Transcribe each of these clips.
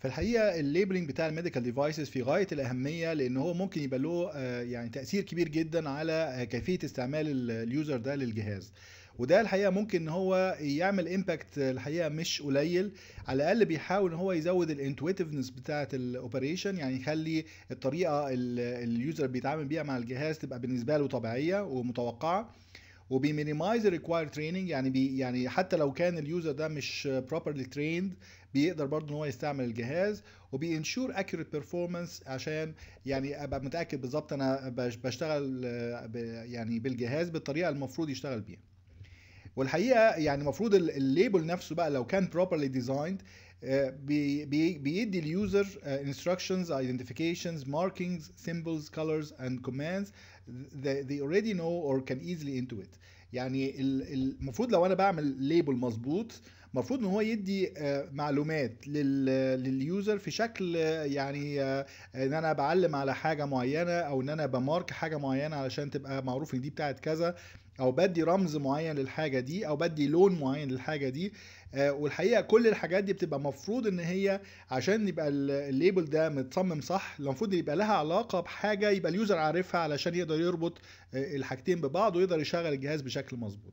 فالحقيقه الليبلنج بتاع الميديكال ديفايسز في غايه الاهميه لان هو ممكن يبقى له آه، يعني تاثير كبير جدا على آه، كيفيه استعمال اليوزر ده للجهاز وده الحقيقه ممكن ان هو يعمل امباكت آه، الحقيقه مش قليل على الاقل بيحاول ان هو يزود الانتويتيفنس بتاعه الاوبريشن يعني يخلي الطريقه اليوزر بيتعامل بيها مع الجهاز تبقى بالنسبه له طبيعيه ومتوقعه وبيمينيمايز الريكواير تريننج يعني بي يعني حتى لو كان اليوزر ده مش بروبرلي تريند بيقدر برضه ان هو يستعمل الجهاز وبينشور اكيوريت بيرفورمانس عشان يعني ابقى متاكد بالظبط انا بشتغل يعني بالجهاز بالطريقه المفروض يشتغل بيها والحقيقه يعني المفروض الليبل نفسه بقى لو كان آه، بروبرلي ديزايند بيدي اليوزر انستراكشنز ايدنتيفيكيشنز ماركينجز سيمبلز كلرز اند كوماندز they, they already know or can easily into it يعني المفروض لو انا بعمل ليبل مظبوط المفروض ان هو يدي آه، معلومات لليوزر في شكل آه، يعني آه، ان انا بعلم على حاجه معينه او ان انا بمارك حاجه معينه علشان تبقى معروف ان دي بتاعت كذا او بدي رمز معين للحاجه دي او بدي لون معين للحاجه دي آه، والحقيقه كل الحاجات دي بتبقى مفروض ان هي عشان يبقى الليبل ده متصمم صح المفروض يبقى لها علاقه بحاجه يبقى اليوزر عارفها علشان يقدر يربط آه، الحاجتين ببعض ويقدر يشغل الجهاز بشكل مظبوط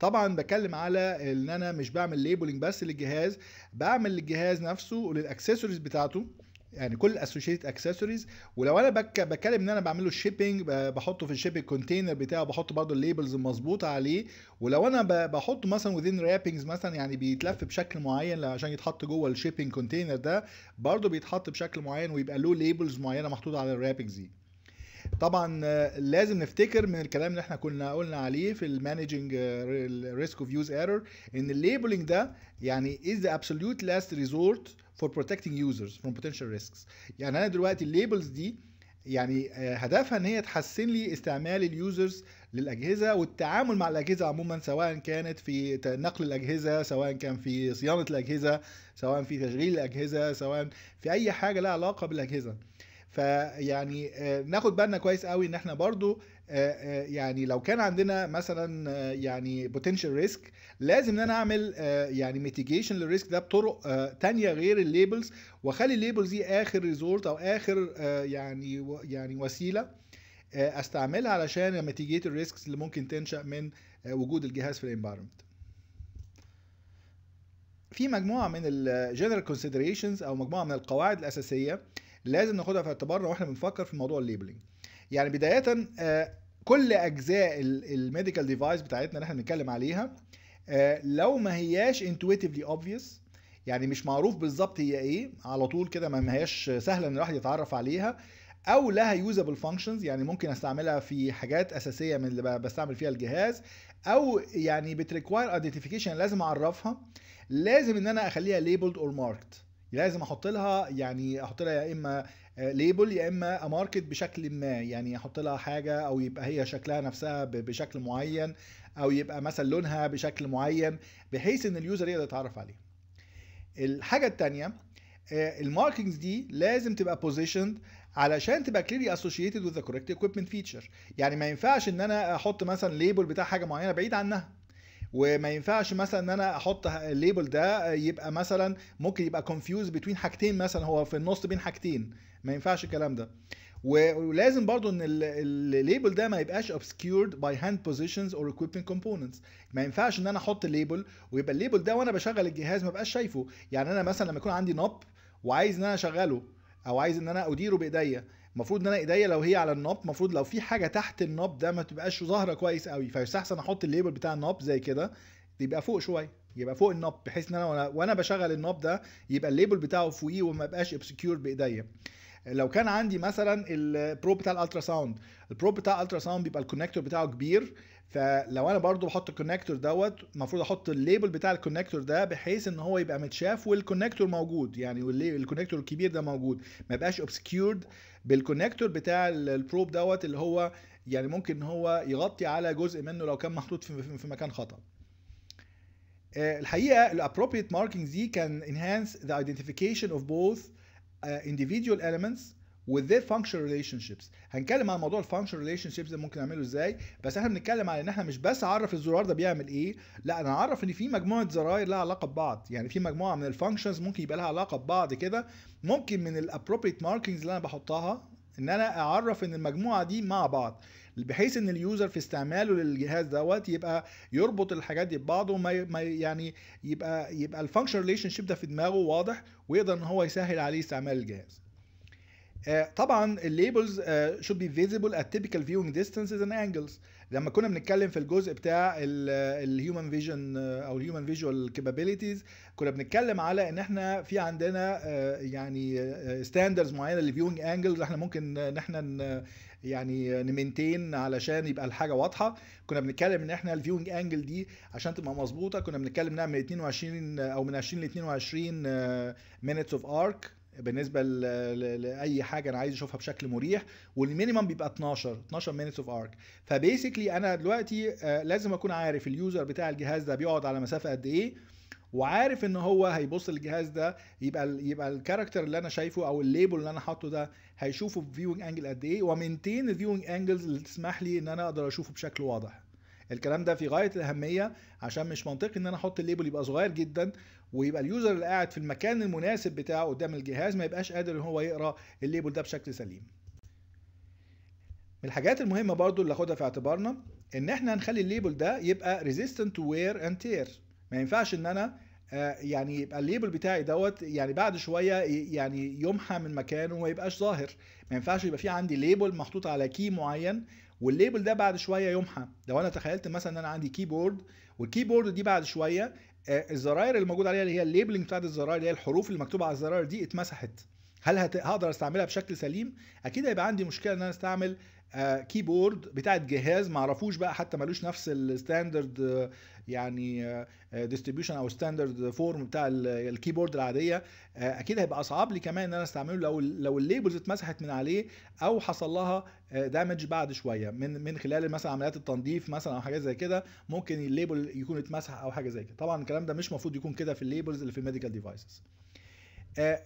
طبعا بتكلم على ان انا مش بعمل ليبلنج بس للجهاز بعمل للجهاز نفسه وللاكسسوارز بتاعته يعني كل اسوشيت اكسسوارز ولو انا بتكلم ان انا بعمل له شيبنج بحطه في الشيبنج كونتينر بتاعه بحط برضه الليبلز المظبوطه عليه ولو انا بحطه مثلا وذين رابنجز مثلا يعني بيتلف بشكل معين عشان يتحط جوه الشيبنج كونتينر ده برضه بيتحط بشكل معين ويبقى له ليبلز معينه محطوطه على الرابنجز دي طبعا لازم نفتكر من الكلام اللي احنا كنا قلنا عليه في المانجنج ريسك اوف يوز ايرور ان الليبلنج ده يعني از ذا ابسوليوت لاست ريزورت for protecting users from potential risks يعني انا دلوقتي الليبلز دي يعني آه، هدفها ان هي تحسن لي استعمال اليوزرز للاجهزه والتعامل مع الاجهزه عموما سواء كانت في نقل الاجهزه سواء كان في صيانه الاجهزه سواء في تشغيل الاجهزه سواء في اي حاجه لها علاقه بالاجهزه فيعني آه، ناخد بالنا كويس قوي ان احنا برضو آه، آه، يعني لو كان عندنا مثلا آه، يعني بوتنشال ريسك لازم ان انا اعمل يعني ميتيجيشن للريسك ده بطرق تانية غير الليبلز واخلي الليبلز دي اخر ريزورت او اخر يعني يعني وسيله استعملها علشان ميتيجيت الريسكس اللي ممكن تنشا من وجود الجهاز في الانفايرمنت في مجموعه من الجنرال كونسيدريشنز او مجموعه من القواعد الاساسيه لازم ناخدها في اعتبارنا واحنا بنفكر في موضوع الليبلنج يعني بدايه آه، كل اجزاء الميديكال ديفايس بتاعتنا اللي احنا بنتكلم عليها آه، لو ما هياش انتويتيفلي اوبفيوس يعني مش معروف بالظبط هي ايه على طول كده ما هياش سهله ان الواحد يتعرف عليها او لها يوزابل فانكشنز يعني ممكن استعملها في حاجات اساسيه من اللي بستعمل فيها الجهاز او يعني بتريكواير ايدنتيفيكيشن لازم اعرفها لازم ان انا اخليها ليبلد اور ماركت لازم احط لها يعني احط لها يا اما ليبل يا اما اماركت بشكل ما يعني احط لها حاجه او يبقى هي شكلها نفسها بشكل معين او يبقى مثلا لونها بشكل معين بحيث ان اليوزر يقدر يتعرف عليه الحاجه الثانيه آه، الماركينجز دي لازم تبقى بوزيشند علشان تبقى كليري اسوشيتد وذ ذا كوريكت اكويبمنت فيتشر يعني ما ينفعش ان انا احط مثلا ليبل بتاع حاجه معينه بعيد عنها وما ينفعش مثلا ان انا احط الليبل ده يبقى مثلا ممكن يبقى كونفيوز بتوين حاجتين مثلا هو في النص بين حاجتين ما ينفعش الكلام ده ولازم برضو ان الليبل ده ما يبقاش obscured by hand positions or equipment components ما ينفعش ان انا احط الليبل ويبقى الليبل ده وانا بشغل الجهاز ما بقاش شايفه يعني انا مثلا لما يكون عندي نوب وعايز ان انا اشغله او عايز ان انا اديره بايديا المفروض ان انا ايديا لو هي على النوب المفروض لو في حاجه تحت النوب ده ما تبقاش ظاهره كويس قوي فيستحسن احط الليبل بتاع النوب زي كده يبقى فوق شويه يبقى فوق النوب بحيث ان انا وانا بشغل النوب ده يبقى الليبل بتاعه فوقيه وما يبقاش obscured بايديا لو كان عندي مثلا البرو بتاع الالترا ساوند البرو بتاع الالترا ساوند بيبقى الكونكتور بتاعه كبير فلو انا برضو بحط الكونكتور دوت المفروض احط الليبل بتاع الكونكتور ده بحيث ان هو يبقى متشاف والكونكتور موجود يعني الكونكتور الكبير ده موجود ما يبقاش اوبسكيورد بالكونكتور بتاع البروب دوت اللي هو يعني ممكن ان هو يغطي على جزء منه لو كان محطوط في مكان خطأ آه، الحقيقه الابروبريت ماركينج دي كان انهانس ذا ايدنتيفيكيشن اوف بوث آه، individual elements with their function relationships هنتكلم عن موضوع الفانكشن ريليشن شيبس ده ممكن نعمله ازاي بس احنا بنتكلم على ان احنا مش بس اعرف الزرار ده بيعمل ايه لا انا اعرف ان في مجموعه زراير لها علاقه ببعض يعني في مجموعه من الفانكشنز ممكن يبقى لها علاقه ببعض كده ممكن من الابروبريت ماركينجز اللي انا بحطها ان انا اعرف ان المجموعه دي مع بعض بحيث ان اليوزر في استعماله للجهاز دوت يبقى يربط الحاجات دي ببعض وما يعني يبقى يبقى الفانكشن ريليشن شيب ده في دماغه واضح ويقدر ان هو يسهل عليه استعمال الجهاز آه، طبعا الليبلز آه، should be visible at typical viewing distances and angles لما كنا بنتكلم في الجزء بتاع الهيومن آه، فيجن او الهيومن فيجوال كابابيليتيز كنا بنتكلم على ان احنا في عندنا يعني ستاندرز معينه للفيوينج انجلز احنا ممكن ان احنا يعني نمنتين علشان يبقى الحاجه واضحه كنا بنتكلم ان احنا الفيونج انجل دي عشان تبقى مظبوطه كنا بنتكلم انها من 22 او من 20 آه، ل 22 مينتس اوف ارك بالنسبه لاي حاجه انا عايز اشوفها بشكل مريح والمينيمم بيبقى 12 12 مينتس اوف ارك فبيسكلي انا دلوقتي آه، لازم اكون عارف اليوزر بتاع الجهاز ده بيقعد على مسافه قد ايه وعارف ان هو هيبص للجهاز ده يبقى يبقى الكاركتر اللي انا شايفه او الليبل اللي انا حاطه ده هيشوفه بفيوينج فيوينج انجل قد ايه ومنتين الفيوينج انجلز اللي تسمح لي ان انا اقدر اشوفه بشكل واضح الكلام ده في غايه الاهميه عشان مش منطقي ان انا احط الليبل يبقى صغير جدا ويبقى اليوزر اللي قاعد في المكان المناسب بتاعه قدام الجهاز ما يبقاش قادر ان هو يقرا الليبل ده بشكل سليم من الحاجات المهمه برضو اللي اخدها في اعتبارنا ان احنا هنخلي الليبل ده يبقى ريزيستنت تو وير اند تير ما ينفعش ان انا آه، يعني يبقى الليبل بتاعي دوت يعني بعد شويه يعني يمحى من مكانه وما يبقاش ظاهر ما ينفعش يبقى في عندي ليبل محطوط على كي معين والليبل ده بعد شويه يمحى لو انا تخيلت مثلا ان انا عندي كيبورد والكيبورد دي بعد شويه آه، الزراير اللي موجود عليها اللي هي الليبلنج بتاعت الزراير اللي هي الحروف اللي مكتوبه على الزراير دي اتمسحت هل هقدر استعملها بشكل سليم اكيد هيبقى عندي مشكله ان انا استعمل كيبورد آه، بتاعت جهاز معرفوش بقى حتى ملوش نفس الستاندرد آه، يعني ديستريبيوشن آه، او ستاندرد فورم بتاع الكيبورد العاديه اكيد هيبقى اصعب لي كمان ان انا استعمله لو لو الليبلز اتمسحت من عليه او حصل لها دامج بعد شويه من من خلال مثلا عمليات التنظيف مثلا او حاجات زي كده ممكن الليبل يكون اتمسح او حاجه زي كده طبعا الكلام ده مش المفروض يكون كده في الليبلز اللي في الميديكال ديفايسز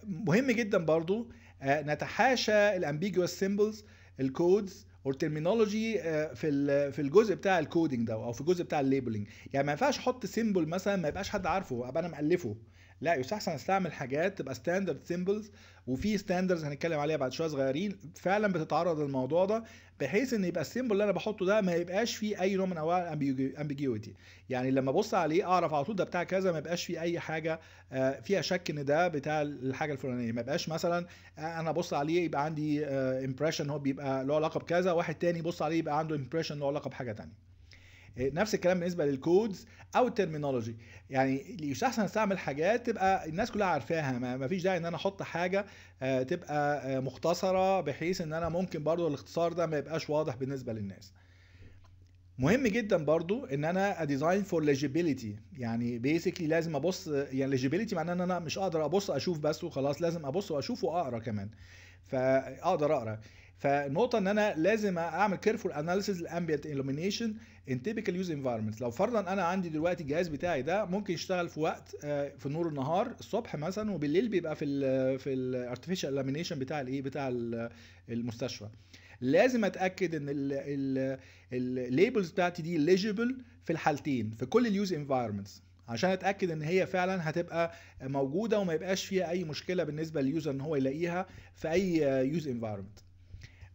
مهم جدا برضو نتحاشى الامبيجوس سيمبلز الكودز والترمينولوجي آه، في في الجزء بتاع الكودينج ده او في الجزء بتاع الليبلنج يعني ما ينفعش احط سيمبل مثلا ما يبقاش حد عارفه ابقى انا مالفه لا يستحسن استعمل حاجات تبقى ستاندرد سيمبلز وفي ستاندرز هنتكلم عليها بعد شويه صغيرين فعلا بتتعرض للموضوع ده بحيث ان يبقى السيمبل اللي انا بحطه ده ما يبقاش فيه اي نوع من انواع الامبيجيوتي يعني لما ابص عليه اعرف على طول ده بتاع كذا ما يبقاش فيه اي حاجه آه، فيها شك ان ده بتاع الحاجه الفلانيه ما يبقاش مثلا انا ابص عليه يبقى عندي امبريشن آه، هو بيبقى له علاقه بكذا واحد تاني يبص عليه يبقى عنده امبريشن له علاقه بحاجه ثانيه نفس الكلام بالنسبه للكودز او الترمينولوجي يعني يستحسن استعمل حاجات تبقى الناس كلها عارفاها ما فيش داعي ان انا احط حاجه آه، تبقى آه، مختصره بحيث ان انا ممكن برضو الاختصار ده ما يبقاش واضح بالنسبه للناس مهم جدا برضو ان انا اديزاين فور ليجيبيليتي يعني بيسكلي لازم ابص يعني ليجيبيليتي معناه ان انا مش اقدر ابص اشوف بس وخلاص لازم ابص واشوف واقرا كمان فاقدر اقرا فالنقطه ان انا لازم اعمل كيرفول اناليسيز الامبيانت illumination ان تيبيكال يوز انفايرمنت لو فرضا انا عندي دلوقتي الجهاز بتاعي ده ممكن يشتغل في وقت آه، في نور النهار الصبح مثلا وبالليل بيبقى في الـ في الارتفيشال illumination بتاع الايه بتاع المستشفى لازم اتاكد ان الليبلز بتاعتي دي ليجيبل في الحالتين في كل اليوز انفايرمنتس عشان اتاكد ان هي فعلا هتبقى موجوده وما يبقاش فيها اي مشكله بالنسبه لليوزر ان هو يلاقيها في اي يوز آه، انفايرمنت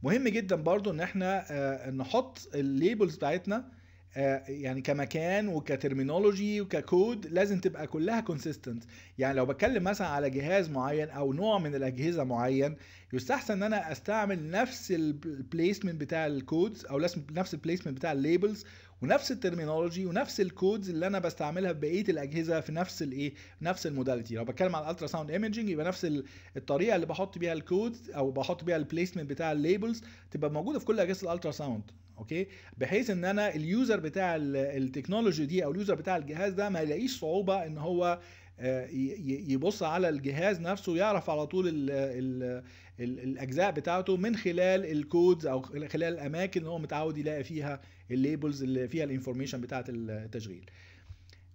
مهم جدا برضو ان احنا آه، نحط الليبلز بتاعتنا آه، يعني كمكان وكترمينولوجي وككود لازم تبقى كلها كونسيستنت يعني لو بتكلم مثلا على جهاز معين او نوع من الاجهزه معين يستحسن ان انا استعمل نفس البليسمنت بتاع الكودز او نفس البليسمنت بتاع الليبلز ونفس الترمينولوجي ونفس الكودز اللي انا بستعملها في بقيه الاجهزه في نفس الايه نفس الموداليتي لو بتكلم على الالترا ساوند ايمجنج يبقى نفس الطريقه اللي بحط بيها الكودز او بحط بيها البليسمنت بتاع الليبلز تبقى موجوده في كل اجهزه الالترا ساوند اوكي بحيث ان انا اليوزر بتاع التكنولوجي دي او اليوزر بتاع الجهاز ده ما يلاقيش صعوبه ان هو آه، يبص على الجهاز نفسه يعرف على طول ال ال الاجزاء بتاعته من خلال الكودز او خلال الاماكن اللي هو متعود يلاقي فيها الليبلز اللي فيها الانفورميشن بتاعه التشغيل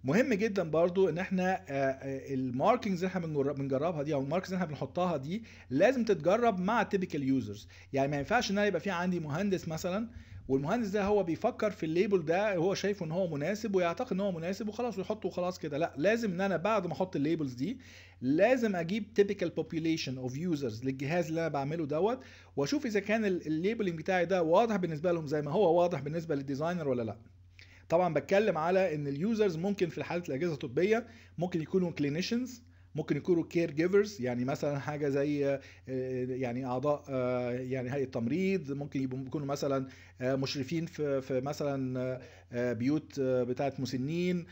مهم جدا برضو ان احنا آه، آه، الماركنجز اللي احنا بنجربها دي او الماركنجز اللي احنا بنحطها دي لازم تتجرب مع تيبيكال يوزرز يعني ما ينفعش ان انا يبقى في عندي مهندس مثلا والمهندس ده هو بيفكر في الليبل ده هو شايفه ان هو مناسب ويعتقد ان هو مناسب وخلاص ويحطه وخلاص كده لا لازم ان انا بعد ما احط الليبلز دي لازم اجيب تيبيكال بوبيوليشن اوف يوزرز للجهاز اللي انا بعمله دوت واشوف اذا كان الليبلنج بتاعي ده واضح بالنسبه لهم زي ما هو واضح بالنسبه للديزاينر ولا لا طبعا بتكلم على ان اليوزرز ممكن في حاله الاجهزه الطبيه ممكن يكونوا كلينيشنز ممكن يكونوا كير جيفرز يعني مثلا حاجه زي آه، آه، يعني اعضاء آه، يعني هيئه تمريض ممكن يكونوا مثلا مشرفين في في مثلا بيوت بتاعه مسنين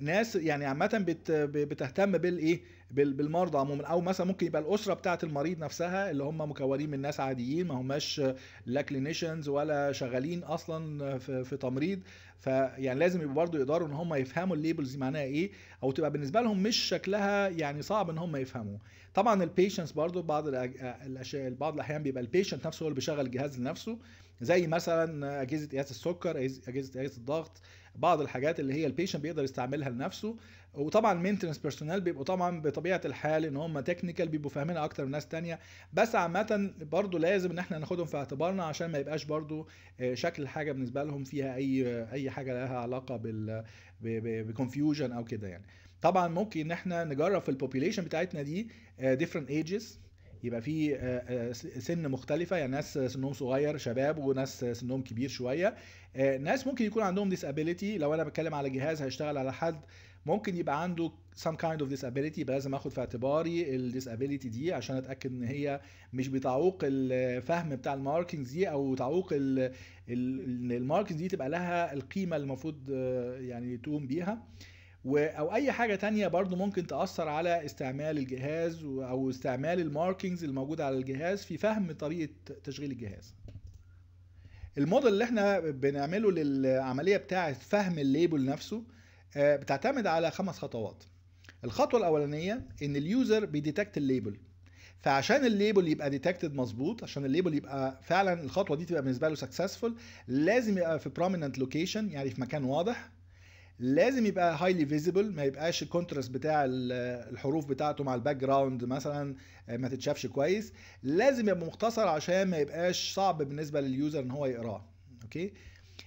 ناس يعني عامه بتهتم بالايه بالمرضى عموما او مثلا ممكن يبقى الاسره بتاعه المريض نفسها اللي هم مكونين من ناس عاديين ما هماش لا كلينيشنز ولا شغالين اصلا في, في تمريض فيعني لازم يبقوا برضه يقدروا ان هم يفهموا الليبلز دي معناها ايه او تبقى بالنسبه لهم مش شكلها يعني صعب ان هم يفهموا طبعا البيشنس برضه بعض الاشياء بعض الاحيان بيبقى البيشنت نفسه هو اللي بيشغل الجهاز لنفسه زي مثلا اجهزه قياس السكر اجهزه قياس الضغط بعض الحاجات اللي هي البيشنت بيقدر يستعملها لنفسه وطبعا مينتنس بيرسونال بيبقوا طبعا بطبيعه الحال ان هم تكنيكال بيبقوا فاهمين اكتر من ناس تانية بس عامه برضو لازم ان احنا ناخدهم في اعتبارنا عشان ما يبقاش برضو آه، شكل الحاجه بالنسبه لهم فيها اي آه، اي حاجه لها علاقه بال بكونفيوجن او كده يعني طبعا ممكن ان احنا نجرب في البوبيليشن بتاعتنا دي ديفرنت آه، ايجز يبقى في آه، آه، سن مختلفه يعني ناس سنهم صغير شباب وناس سنهم كبير شويه آه، ناس ممكن يكون عندهم ديسابيليتي لو انا بتكلم على جهاز هيشتغل على حد ممكن يبقى عنده سام كايند اوف ديسابيليتي يبقى لازم اخد في اعتباري الديسابيليتي دي عشان اتاكد ان هي مش بتعوق الفهم بتاع الماركتنجز دي او تعوق الماركتنجز دي تبقى لها القيمه المفروض يعني تقوم بيها و او اي حاجه تانية برضو ممكن تاثر على استعمال الجهاز او استعمال الماركينجز الموجوده على الجهاز في فهم طريقه تشغيل الجهاز الموديل اللي احنا بنعمله للعمليه بتاعه فهم الليبل نفسه آه، بتعتمد على خمس خطوات الخطوه الاولانيه ان اليوزر بيديتكت الليبل فعشان الليبل يبقى ديتكتد مظبوط عشان الليبل يبقى فعلا الخطوه دي تبقى بالنسبه له سكسسفول لازم يبقى في بروميننت لوكيشن يعني في مكان واضح لازم يبقى هايلي فيزيبل ما يبقاش الكونتراست بتاع الحروف بتاعته مع الباك جراوند مثلا آه، ما تتشافش كويس لازم يبقى مختصر عشان ما يبقاش صعب بالنسبه لليوزر ان هو يقراه اوكي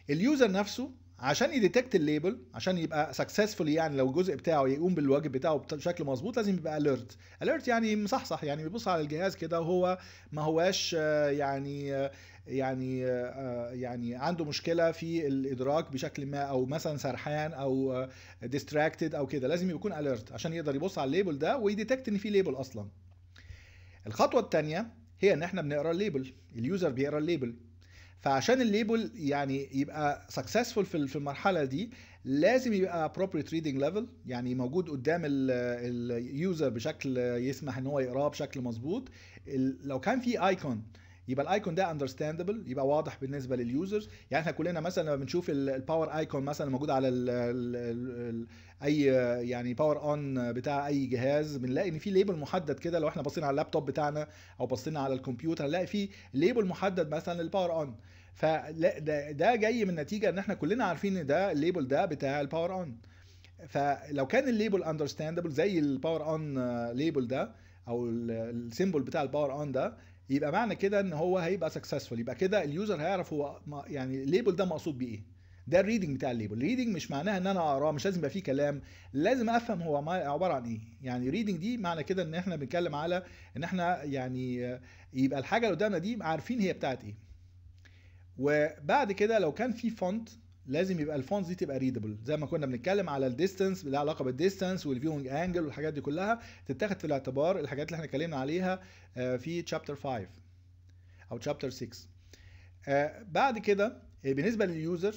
اليوزر نفسه عشان يديتكت الليبل عشان يبقى سكسسفول يعني لو الجزء بتاعه يقوم بالواجب بتاعه بشكل مظبوط لازم يبقى اليرت اليرت يعني مصحصح يعني بيبص على الجهاز كده وهو ما هواش آه، يعني آه، يعني آه، يعني عنده مشكله في الادراك بشكل ما او مثلا سرحان او ديستراكتد آه، او كده لازم يكون اليرت عشان يقدر يبص على الليبل ده ويديتكت ان في ليبل اصلا الخطوه الثانيه هي ان احنا بنقرا الليبل اليوزر بيقرا الليبل فعشان الليبل يعني يبقى سكسسفول في المرحله دي لازم يبقى ابروبريت ريدنج ليفل يعني موجود قدام اليوزر بشكل يسمح ان هو يقراه بشكل مظبوط لو كان في ايكون يبقى الايكون ده اندرستاندبل يبقى واضح بالنسبه لليوزرز يعني احنا كلنا مثلا لما بنشوف الباور ايكون مثلا موجود على الـ الـ الـ اي يعني باور اون بتاع اي جهاز بنلاقي ان في ليبل محدد كده لو احنا باصين على اللابتوب بتاعنا او باصين على الكمبيوتر هنلاقي في ليبل محدد مثلا للباور اون فلا ده جاي من نتيجه ان احنا كلنا عارفين ان ده الليبل ده بتاع الباور اون فلو كان الليبل اندرستاندبل زي الباور اون ليبل ده او السيمبل بتاع الباور اون ده يبقى معنى كده ان هو هيبقى سكسسفول يبقى كده اليوزر هيعرف هو يعني الليبل ده مقصود بيه ايه ده الريدنج بتاع الليبل الريدنج مش معناها ان انا اقراه مش لازم يبقى فيه كلام لازم افهم هو عباره عن ايه يعني ريدنج دي معنى كده ان احنا بنتكلم على ان احنا يعني يبقى الحاجه اللي قدامنا دي عارفين هي بتاعت ايه وبعد كده لو كان في فونت لازم يبقى الفونتس دي تبقى ريدبل زي ما كنا بنتكلم على الديستنس لها علاقه بالديستنس والفيونج انجل والحاجات دي كلها تتاخد في الاعتبار الحاجات اللي احنا اتكلمنا عليها آه، في تشابتر 5 او تشابتر آه، 6 بعد كده آه، بالنسبه لليوزر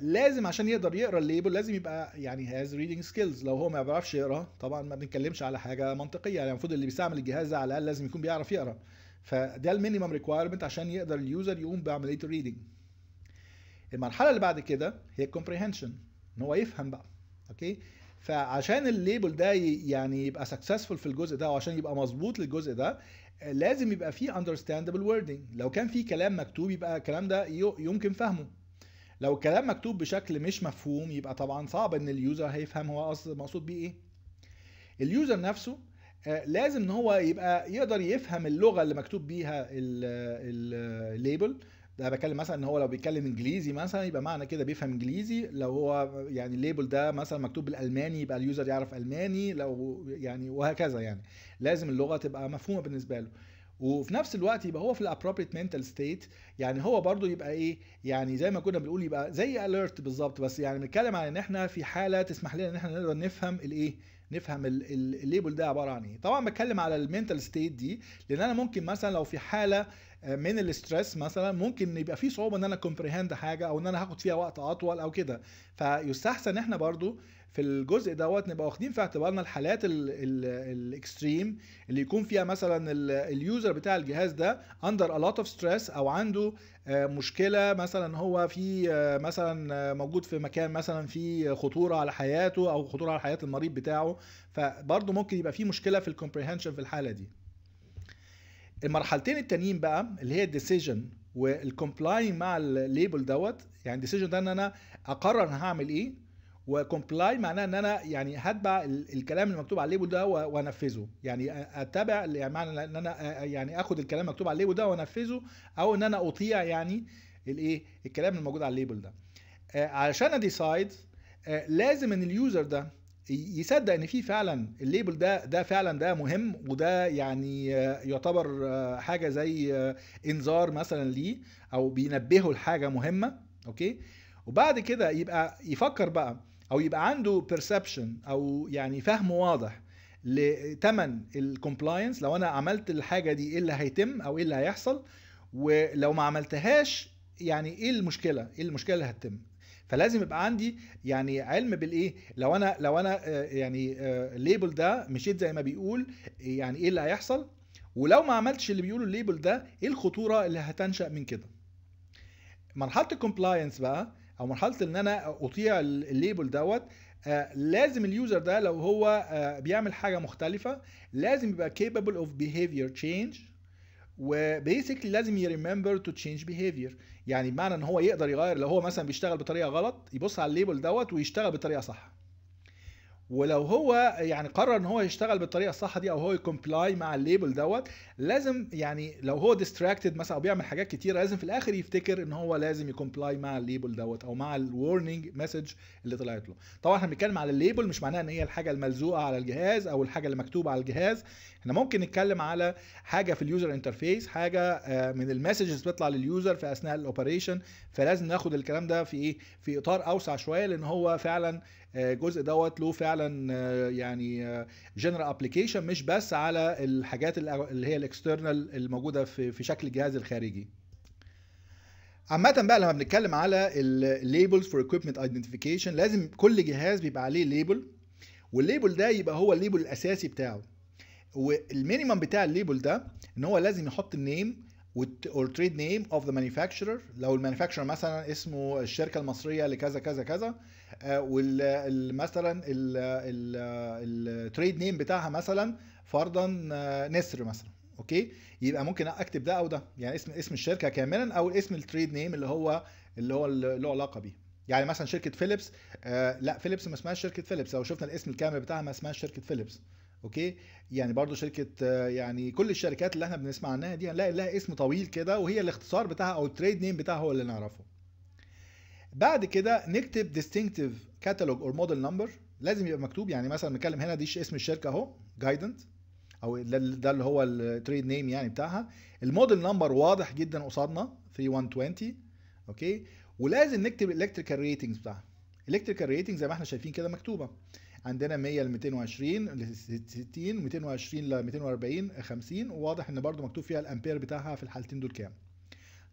لازم عشان يقدر يقرا الليبل لازم يبقى يعني هاز ريدنج سكيلز لو هو ما بيعرفش يقرا طبعا ما بنتكلمش على حاجه منطقيه يعني المفروض اللي بيستعمل الجهاز ده على الاقل لازم يكون بيعرف يقرا فده المينيمم ريكويرمنت عشان يقدر اليوزر يقوم بعمليه الريدنج المرحله اللي بعد كده هي الكومبريهنشن ان هو يفهم بقى اوكي فعشان الليبل ده يعني يبقى سكسسفول في الجزء ده وعشان يبقى مظبوط للجزء ده لازم يبقى فيه اندرستاندبل wording لو كان فيه كلام مكتوب يبقى الكلام ده يمكن فهمه لو الكلام مكتوب بشكل مش مفهوم يبقى طبعا صعب ان اليوزر هيفهم هو قصد مقصود بيه ايه اليوزر نفسه آه، لازم ان هو يبقى يقدر يفهم اللغه اللي مكتوب بيها الليبل ده بكلم مثلا ان هو لو بيتكلم انجليزي مثلا يبقى معنى كده بيفهم انجليزي لو هو يعني الليبل ده مثلا مكتوب بالالماني يبقى اليوزر يعرف الماني لو يعني وهكذا يعني لازم اللغه تبقى مفهومه بالنسبه له وفي نفس الوقت يبقى هو في الابروبريت منتال ستيت يعني هو برضو يبقى ايه يعني زي ما كنا بنقول يبقى زي اليرت بالظبط بس يعني بنتكلم عن ان احنا في حاله تسمح لنا ان احنا نقدر نفهم الايه نفهم الليبل ده عباره عن ايه طبعا بتكلم على المينتال ستيت دي لان انا ممكن مثلا لو في حاله آه، من الاسترس مثلا ممكن يبقى في صعوبه ان انا كومبريهند حاجه او ان انا هاخد فيها وقت اطول او كده فيستحسن احنا برضو في الجزء دوت نبقى واخدين في اعتبارنا الحالات الاكستريم اللي يكون فيها مثلا اليوزر بتاع الجهاز ده اندر ا لوت اوف ستريس او عنده آه، مشكله مثلا هو في آه، مثلا موجود في مكان مثلا في خطوره على حياته او خطوره على حياه المريض بتاعه فبرضه ممكن يبقى في مشكله في الكومبريهنشن في الحاله دي المرحلتين التانيين بقى اللي هي الديسيجن والكومبلاي مع الليبل دوت يعني الديسيجن ده ان انا اقرر انا هعمل ايه وكومبلاي معناه ان انا يعني هتبع الكلام اللي مكتوب على الليبل ده وانفذه يعني اتبع يعني معنى ان انا يعني اخد الكلام المكتوب على الليبل ده وانفذه او ان انا اطيع يعني الايه الكلام الموجود على الليبل ده آه، علشان اديسايد آه، لازم ان اليوزر ده يصدق ان في فعلا الليبل ده ده فعلا ده مهم وده يعني يعتبر حاجه زي انذار مثلا ليه او بينبهه لحاجه مهمه اوكي وبعد كده يبقى يفكر بقى او يبقى عنده بيرسبشن او يعني فهم واضح لتمن الكومبلاينس لو انا عملت الحاجه دي ايه اللي هيتم او ايه اللي هيحصل ولو ما عملتهاش يعني ايه المشكله ايه المشكله اللي هتتم فلازم يبقى عندي يعني علم بالايه لو انا لو انا آه، يعني الليبل آه، ده مشيت زي ما بيقول يعني ايه اللي هيحصل ولو ما عملتش اللي بيقوله الليبل ده ايه الخطوره اللي هتنشا من كده مرحله الكومبلاينس بقى او مرحله ان انا اطيع الليبل دوت آه لازم اليوزر ده لو هو آه بيعمل حاجه مختلفه لازم يبقى capable of behavior change وبيسكلي لازم يريمبر تو تشينج بيهيفير يعني بمعنى ان هو يقدر يغير لو هو مثلا بيشتغل بطريقه غلط يبص على الليبل دوت ويشتغل بطريقه صح ولو هو يعني قرر ان هو يشتغل بالطريقه الصح دي او هو يكومبلاي مع الليبل دوت لازم يعني لو هو ديستراكتد مثلا او بيعمل حاجات كتيره لازم في الاخر يفتكر ان هو لازم يكومبلاي مع الليبل دوت او مع الورنينج مسج اللي طلعت له طبعا احنا بنتكلم على الليبل مش معناها ان هي الحاجه الملزوقه على الجهاز او الحاجه اللي مكتوبه على الجهاز احنا ممكن نتكلم على حاجه في اليوزر انترفيس حاجه آه، من المسجز بتطلع لليوزر في اثناء الاوبريشن فلازم ناخد الكلام ده في ايه في اطار اوسع شويه لان هو فعلا الجزء دوت له فعلا آه، يعني جنرال آه، ابلكيشن مش بس على الحاجات اللي هي الاكسترنال الموجوده في في شكل الجهاز الخارجي عامة بقى لما بنتكلم على الليبلز فور equipment ايدنتيفيكيشن لازم كل جهاز بيبقى عليه ليبل والليبل ده يبقى هو الليبل الاساسي بتاعه والمينيمم بتاع الليبل ده ان هو لازم يحط النيم اور تريد نيم اوف ذا مانيفاكتشرر لو المانيفاكتشرر مثلا اسمه الشركه المصريه لكذا كذا كذا آه، مثلا التريد نيم بتاعها مثلا فرضا آه، نسر مثلا اوكي يبقى ممكن اكتب ده او ده يعني اسم اسم الشركه كاملا او اسم التريد نيم اللي هو اللي هو له علاقه بيه يعني مثلا شركه فيليبس آه لا فيليبس ما اسمهاش شركه فيليبس لو شفنا الاسم الكامل بتاعها ما اسمهاش شركه فيليبس اوكي يعني برضو شركه آه يعني كل الشركات اللي احنا بنسمع عنها دي هنلاقي لها اسم طويل كده وهي الاختصار بتاعها او التريد نيم بتاعها هو اللي نعرفه بعد كده نكتب ديستنكتيف كاتالوج اور موديل نمبر لازم يبقى مكتوب يعني مثلا بنتكلم هنا دي اسم الشركه اهو جايدنت او ده اللي هو التريد نيم يعني بتاعها الموديل نمبر واضح جدا قصادنا 3120 اوكي ولازم نكتب الالكتريكال ريتنجز بتاعها الالكتريكال ريتنج زي ما احنا شايفين كده مكتوبه عندنا 100 ل 220 ل 60 220 ل 240 50 وواضح ان برده مكتوب فيها الامبير بتاعها في الحالتين دول كام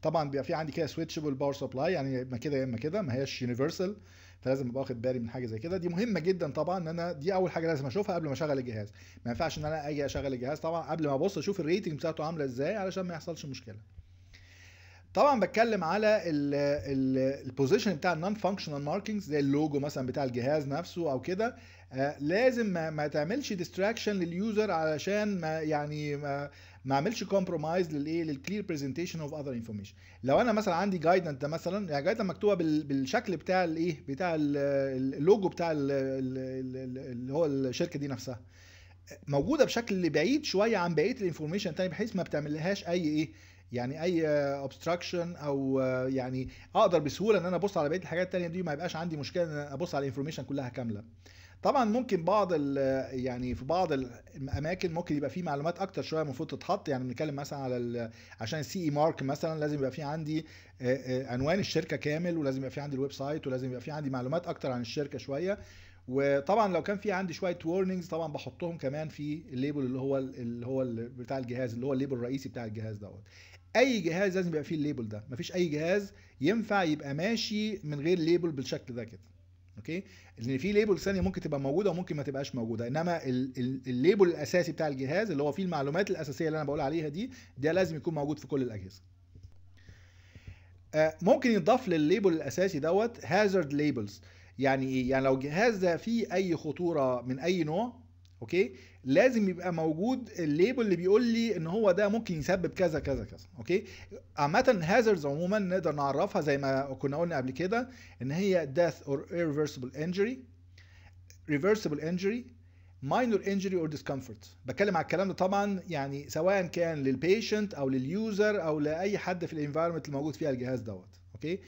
طبعا بيبقى في عندي كده سويتشبل باور سبلاي يعني يا اما كده يا اما كده ما هياش يونيفرسال فلازم ابقى واخد بالي من حاجه زي كده دي مهمه جدا طبعا ان انا دي اول حاجه لازم اشوفها قبل ما اشغل الجهاز ما ينفعش ان انا اجي اشغل الجهاز طبعا قبل ما ابص اشوف الريتنج بتاعته عامله ازاي علشان ما يحصلش مشكله طبعا بتكلم على البوزيشن بتاع النون فانكشنال ماركينجز زي اللوجو مثلا بتاع الجهاز نفسه او كده آه لازم ما, ما تعملش ديستراكشن لليوزر علشان ما يعني ما ما اعملش كومبرومايز للايه للكلير برزنتيشن اوف اذر انفورميشن لو انا مثلا عندي جايدنت مثلا يعني جايدنت مكتوبه بالشكل بتاع الايه بتاع اللوجو بتاع اللي هو الشركه دي نفسها موجوده بشكل بعيد شويه عن بقيه الانفورميشن الثانيه بحيث ما بتعملهاش اي ايه يعني اي اوبستراكشن او يعني اقدر بسهوله ان انا ابص على بقيه الحاجات الثانيه دي ما يبقاش عندي مشكله ان انا ابص على الانفورميشن كلها كامله طبعا ممكن بعض يعني في بعض الاماكن ممكن يبقى في معلومات اكتر شويه المفروض تتحط يعني بنتكلم مثلا على عشان السي اي مارك مثلا لازم يبقى في عندي عنوان الشركه كامل ولازم يبقى في عندي الويب سايت ولازم يبقى في عندي معلومات اكتر عن الشركه شويه وطبعا لو كان في عندي شويه وورنينجز طبعا بحطهم كمان في الليبل اللي هو اللي هو بتاع الجهاز اللي هو الليبل الرئيسي بتاع الجهاز دوت اي جهاز لازم يبقى فيه الليبل ده مفيش اي جهاز ينفع يبقى ماشي من غير ليبل بالشكل ده كده اوكي لان في ليبل ثانيه ممكن تبقى موجوده وممكن ما تبقاش موجوده انما الليبل الاساسي بتاع الجهاز اللي هو فيه المعلومات الاساسيه اللي انا بقول عليها دي ده لازم يكون موجود في كل الاجهزه آه، ممكن يضاف للليبل الاساسي دوت هازارد ليبلز يعني ايه يعني لو الجهاز ده فيه اي خطوره من اي نوع اوكي لازم يبقى موجود الليبل اللي بيقول لي ان هو ده ممكن يسبب كذا كذا كذا اوكي عامه هازردز عموما نقدر نعرفها زي ما كنا قلنا قبل كده ان هي death or irreversible injury reversible injury minor injury or discomfort بتكلم على الكلام ده طبعا يعني سواء كان للبيشنت او لليوزر او لاي حد في الانفايرمنت موجود فيها الجهاز دوت اوكي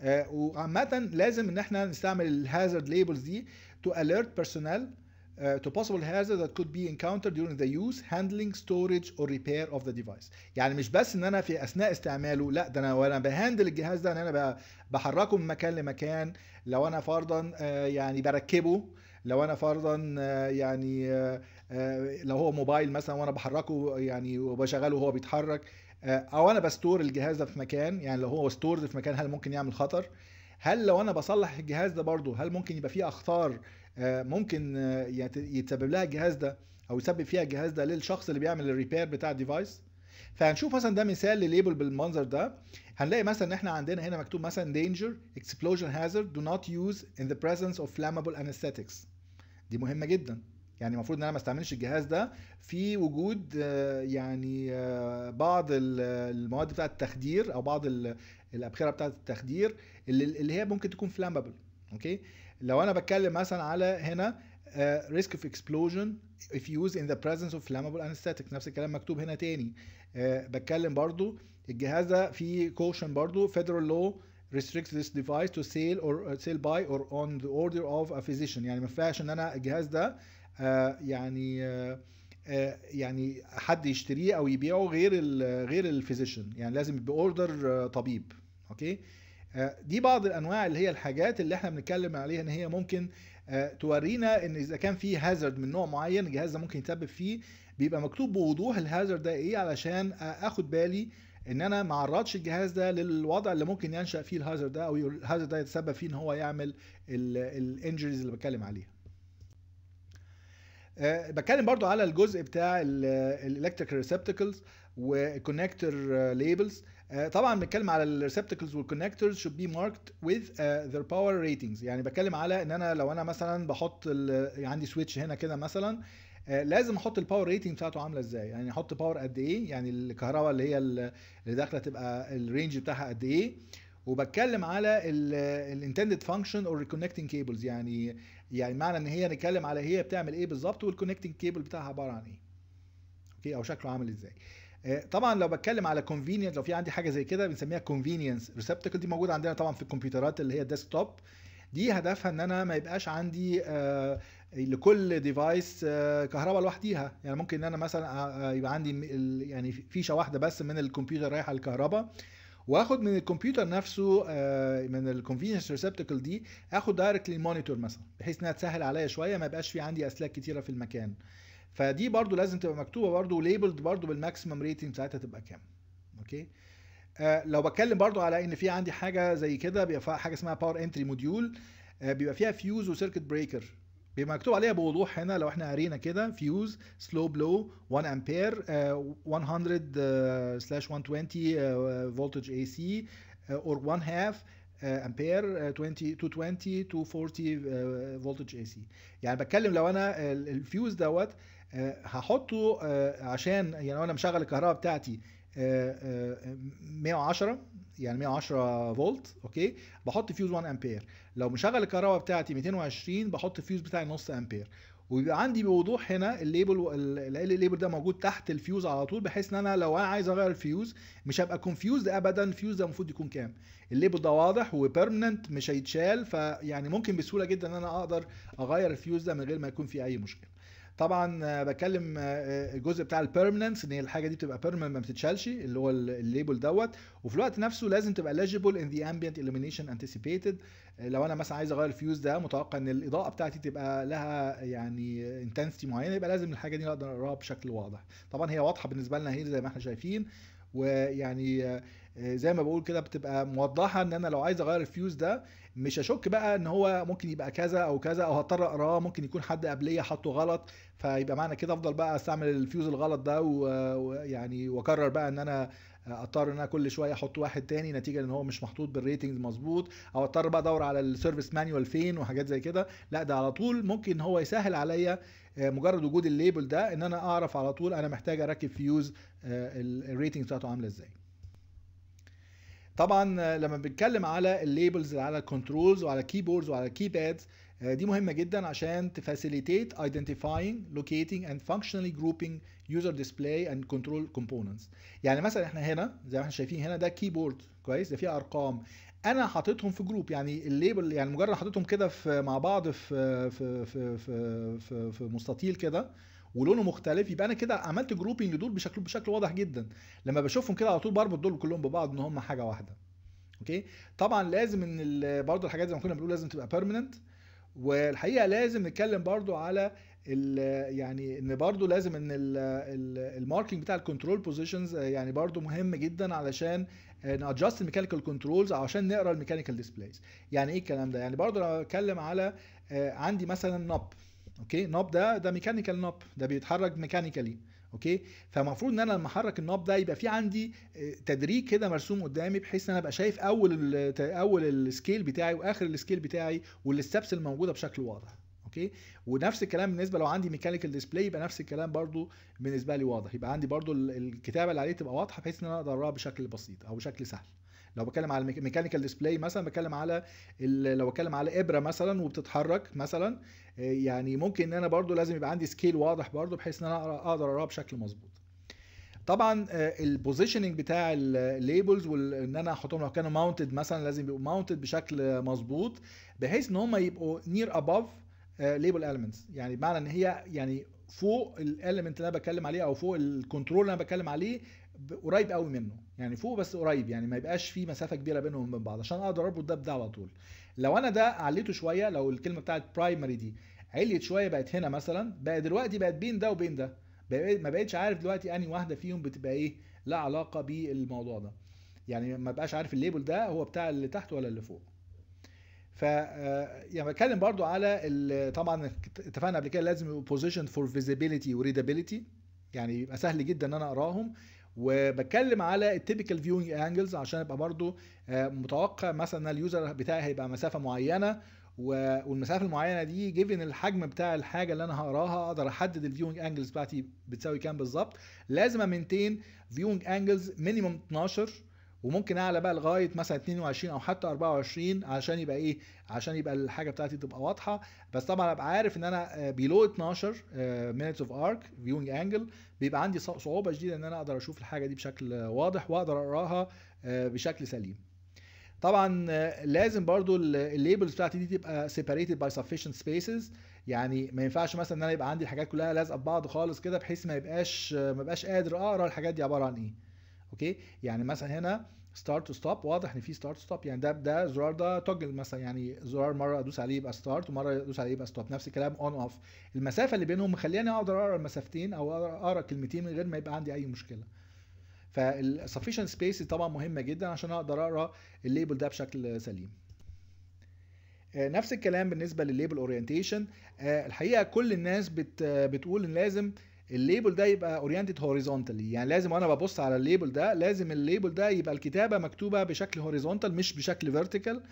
آه وعامه لازم ان احنا نستعمل الهازارد ليبلز دي تو alert personnel uh, to possible hazards that could be encountered during the use, handling, storage or repair of the device. يعني مش بس ان انا في اثناء استعماله لا ده انا وانا بهندل الجهاز ده ان انا بحركه من مكان لمكان لو انا فرضا uh, يعني بركبه لو انا فرضا آه، يعني آه، لو هو موبايل مثلا وانا بحركه يعني وبشغله وهو بيتحرك او انا بستور الجهاز ده في مكان يعني لو هو ستورد في مكان هل ممكن يعمل خطر هل لو انا بصلح الجهاز ده برضه هل ممكن يبقى فيه اخطار آه، ممكن آه، يتسبب لها الجهاز ده او يسبب فيها الجهاز ده للشخص اللي بيعمل الريبير بتاع الديفايس فهنشوف مثلا ده مثال لليبل بالمنظر ده هنلاقي مثلا ان احنا عندنا هنا مكتوب مثلا danger explosion hazard do not use in the presence of flammable anesthetics دي مهمه جدا يعني المفروض ان انا ما استعملش الجهاز ده في وجود آه، يعني بعض المواد بتاعه التخدير او بعض الابخره بتاعه التخدير اللي, اللي هي ممكن تكون فلامبل اوكي لو انا بتكلم مثلا على هنا ريسك اوف اكسبلوجن if used in the presence of flammable anesthetic نفس الكلام مكتوب هنا تاني uh, بتكلم برضو الجهاز ده فيه كوشن برضو فيدرال لو restricts this device to sale or uh, آه، sale by or on the order of a physician يعني ما فيهاش ان انا الجهاز ده uh, يعني uh, آه، يعني حد يشتريه او يبيعه غير غير الفيزيشن يعني لازم باوردر آه، طبيب اوكي آه، دي بعض الانواع اللي هي الحاجات اللي احنا بنتكلم عليها ان هي ممكن تورينا ان اذا كان في هازارد من نوع معين الجهاز ده ممكن يتسبب فيه بيبقى مكتوب بوضوح الهازارد ده ايه علشان اخد بالي ان انا ما اعرضش الجهاز ده للوضع اللي ممكن ينشا فيه الهازارد ده او الهازارد ده يتسبب فيه ان هو يعمل الانجريز اللي بتكلم عليها آه، بتكلم برضو على الجزء بتاع الالكتريكال ريسبتكلز والكونكتر ليبلز آه، آه، طبعا بنتكلم على الريسبتكلز والكونكترز should be marked with uh, their power ratings يعني بتكلم على ان انا لو انا مثلا بحط عندي سويتش هنا كده مثلا لازم احط الباور ريتنج بتاعته عامله ازاي يعني احط باور قد ايه يعني الكهرباء اللي هي اللي داخله تبقى الرينج بتاعها قد ايه وبتكلم على الانتندد فانكشن اور ريكونكتنج كيبلز يعني يعني معنى ان هي نتكلم على هي بتعمل ايه بالظبط والكونكتنج كيبل بتاعها عباره عن ايه اوكي او شكله عامل ازاي آه، طبعا لو بتكلم على كونفينينس لو في عندي حاجه زي كده بنسميها كونفينينس ريسبتكل دي موجوده عندنا طبعا في الكمبيوترات اللي هي الديسكتوب دي هدفها ان انا ما يبقاش عندي آه، لكل ديفايس آه، كهرباء لوحديها يعني ممكن ان انا مثلا يبقى عندي يعني فيشه واحده بس من الكمبيوتر رايحه للكهرباء واخد من الكمبيوتر نفسه آه، من الكونفينينس ريسبتكل دي اخد دايركتلي المونيتور مثلا بحيث انها تسهل عليا شويه ما يبقاش في عندي اسلاك كتيره في المكان فدي برضو لازم تبقى مكتوبه برضو وليبلد برضو بالماكسيمم ريتنج بتاعتها تبقى كام اوكي آه، لو بتكلم برضو على ان في عندي حاجه زي كده بيبقى حاجه اسمها باور انتري موديول بيبقى فيها فيوز وسيركت بريكر بيبقى مكتوب عليها بوضوح هنا لو احنا قرينا كده فيوز سلو بلو 1 امبير 100 سلاش 120 فولتج اي سي اور 1 هاف امبير 20 220 240 فولتج اي سي يعني بتكلم لو انا الفيوز دوت آه، هحطه آه، عشان يعني انا مشغل الكهرباء بتاعتي 110 آه، آه، آه، يعني 110 فولت اوكي بحط فيوز 1 امبير لو مشغل الكهرباء بتاعتي 220 بحط الفيوز بتاعي نص امبير ويبقى عندي بوضوح هنا الليبل الليبل ده موجود تحت الفيوز على طول بحيث ان انا لو انا عايز اغير الفيوز مش هبقى كونفيوزد ابدا الفيوز ده المفروض يكون كام الليبل ده واضح وبيرمننت مش هيتشال فيعني ممكن بسهوله جدا ان انا اقدر اغير الفيوز ده من غير ما يكون في اي مشكله طبعا آه، بتكلم آه، آه، الجزء بتاع البيرمننس ان الحاجه دي بتبقى بيرمننت ما بتتشالش اللي هو الليبل دوت وفي الوقت نفسه لازم تبقى legible in the ambient illumination anticipated لو انا مثلا عايز اغير الفيوز ده متوقع ان الاضاءه بتاعتي تبقى لها يعني انتنسيتي معينه يبقى لازم الحاجه دي اقدر اقراها بشكل واضح طبعا هي واضحه بالنسبه لنا هي زي ما احنا شايفين ويعني آه، زي ما بقول كده بتبقى موضحه ان انا لو عايز اغير الفيوز ده مش هشك بقى ان هو ممكن يبقى كذا او كذا او هضطر اقراه ممكن يكون حد قبليه حاطه غلط فيبقى معنى كده افضل بقى استعمل الفيوز الغلط ده ويعني واكرر بقى ان انا اضطر ان انا كل شويه احط واحد تاني نتيجه ان هو مش محطوط بالريتنجز مظبوط او اضطر بقى ادور على السيرفيس مانيوال فين وحاجات زي كده لا ده على طول ممكن هو يسهل عليا آه، مجرد وجود الليبل ده ان انا اعرف على طول انا محتاج اركب فيوز آه، الريتنج بتاعته عامله ازاي طبعا آه، لما بنتكلم على الليبلز على الكنترولز وعلى كيبوردز وعلى كيبادز آه، دي مهمه جدا عشان تفاسيليتيت ايدنتيفاينج لوكيتنج اند فانكشنالي جروبنج يوزر ديسبلاي اند كنترول كومبوننتس يعني مثلا احنا هنا زي ما احنا شايفين هنا ده كيبورد كويس ده فيه ارقام انا حاططهم في جروب يعني الليبل يعني مجرد حاططهم كده في مع بعض في آه، في في في, في, في مستطيل كده ولونه مختلف يبقى انا كده عملت جروبنج دول بشكل بشكل واضح جدا لما بشوفهم كده على طول بربط دول كلهم ببعض ان هم حاجه واحده اوكي طبعا لازم ان برده الحاجات زي ما كنا بنقول لازم تبقى بيرمننت والحقيقه لازم نتكلم برضو على يعني ان برضو لازم ان الماركينج بتاع الكنترول بوزيشنز آه، يعني برضو مهم جدا علشان نادجست الميكانيكال كنترولز عشان نقرا الميكانيكال ديسبلايز يعني ايه الكلام ده يعني برضو لو بتكلم على آه، عندي مثلا نب اوكي نوب ده ده ميكانيكال نوب ده بيتحرك ميكانيكالي اوكي فالمفروض ان انا لما احرك النوب ده يبقى في عندي آه، تدريج كده مرسوم قدامي بحيث ان انا ابقى شايف اول اول السكيل بتاعي واخر السكيل بتاعي والستبس الموجوده بشكل واضح اوكي ونفس الكلام بالنسبه لو عندي ميكانيكال ديسبلاي يبقى نفس الكلام برضو بالنسبه لي واضح يبقى عندي برضو الكتابه اللي عليه تبقى واضحه بحيث ان انا اقدر اقراها بشكل بسيط او بشكل سهل لو بتكلم على ميكانيكال ديسبلاي مثلا بتكلم على لو بتكلم على ابره مثلا وبتتحرك مثلا آه، يعني ممكن ان انا برضو لازم يبقى عندي سكيل واضح برضو بحيث ان انا اقدر اقراها بشكل مظبوط طبعا آه، البوزيشننج بتاع الليبلز وان انا احطهم لو كانوا ماونتد مثلا لازم يبقوا ماونتد بشكل مظبوط بحيث ان هم يبقوا نير اباف ليبل elements يعني بمعنى ان هي يعني فوق الاليمنت اللي انا بتكلم عليه او فوق الكنترول اللي انا بتكلم عليه قريب قوي منه يعني فوق بس قريب يعني ما يبقاش في مسافه كبيره بينهم وبين بعض عشان اقدر اربط ده بده على طول لو انا ده عليته شويه لو الكلمه بتاعت برايمري دي عليت شويه بقت هنا مثلا بقى دلوقتي بقت بين ده وبين ده ما بقتش عارف دلوقتي انهي واحده فيهم بتبقى ايه لا علاقه بالموضوع ده يعني ما بقاش عارف الليبل ده هو بتاع اللي تحت ولا اللي فوق ف آه، يعني بتكلم برضو على طبعا اتفقنا قبل كده لازم بوزيشن فور فيزيبيليتي وريدابيليتي يعني يبقى سهل جدا ان انا اقراهم وبتكلم على التيبيكال فيوينج انجلز عشان ابقى برضو آه، متوقع مثلا ان اليوزر بتاعي هيبقى مسافه معينه والمسافه المعينه دي جيفن الحجم بتاع الحاجه اللي انا هقراها اقدر احدد الفيوينج انجلز بتاعتي بتساوي كام بالظبط لازم امنتين فيوينج انجلز مينيمم 12 وممكن اعلى بقى لغايه مثلا 22 او حتى 24 عشان يبقى ايه عشان يبقى الحاجه بتاعتي تبقى واضحه بس طبعا ابقى عارف ان انا بيلو 12 مينتس اوف ارك فيوينج انجل بيبقى عندي صعوبه شديده ان انا اقدر اشوف الحاجه دي بشكل واضح واقدر اقراها آه، بشكل سليم طبعا آه، لازم برضو الليبلز بتاعتي دي تبقى separated باي sufficient سبيسز يعني ما ينفعش مثلا ان انا يبقى عندي الحاجات كلها لازقه في بعض خالص كده بحيث ما يبقاش آه، ما يبقاش قادر اقرا الحاجات دي عباره عن ايه اوكي يعني مثلا هنا ستارت تو ستوب واضح ان في ستارت ستوب يعني ده ده الزرار ده توجل مثلا يعني زرار مره ادوس عليه يبقى ستارت ومره ادوس عليه يبقى ستوب نفس الكلام اون اوف المسافه اللي بينهم مخليني اقدر اقرا المسافتين او اقرا كلمتين من غير ما يبقى عندي اي مشكله فالسفيشن سبيس طبعا مهمه جدا عشان اقدر اقرا الليبل ده بشكل سليم آه، نفس الكلام بالنسبه للليبل اورينتيشن آه، الحقيقه كل الناس بت بتقول ان لازم الليبل ده يبقى اورينتد هوريزونتالي يعني لازم وانا ببص على الليبل ده لازم الليبل ده يبقى الكتابه مكتوبه بشكل هوريزونتال مش بشكل فيرتيكال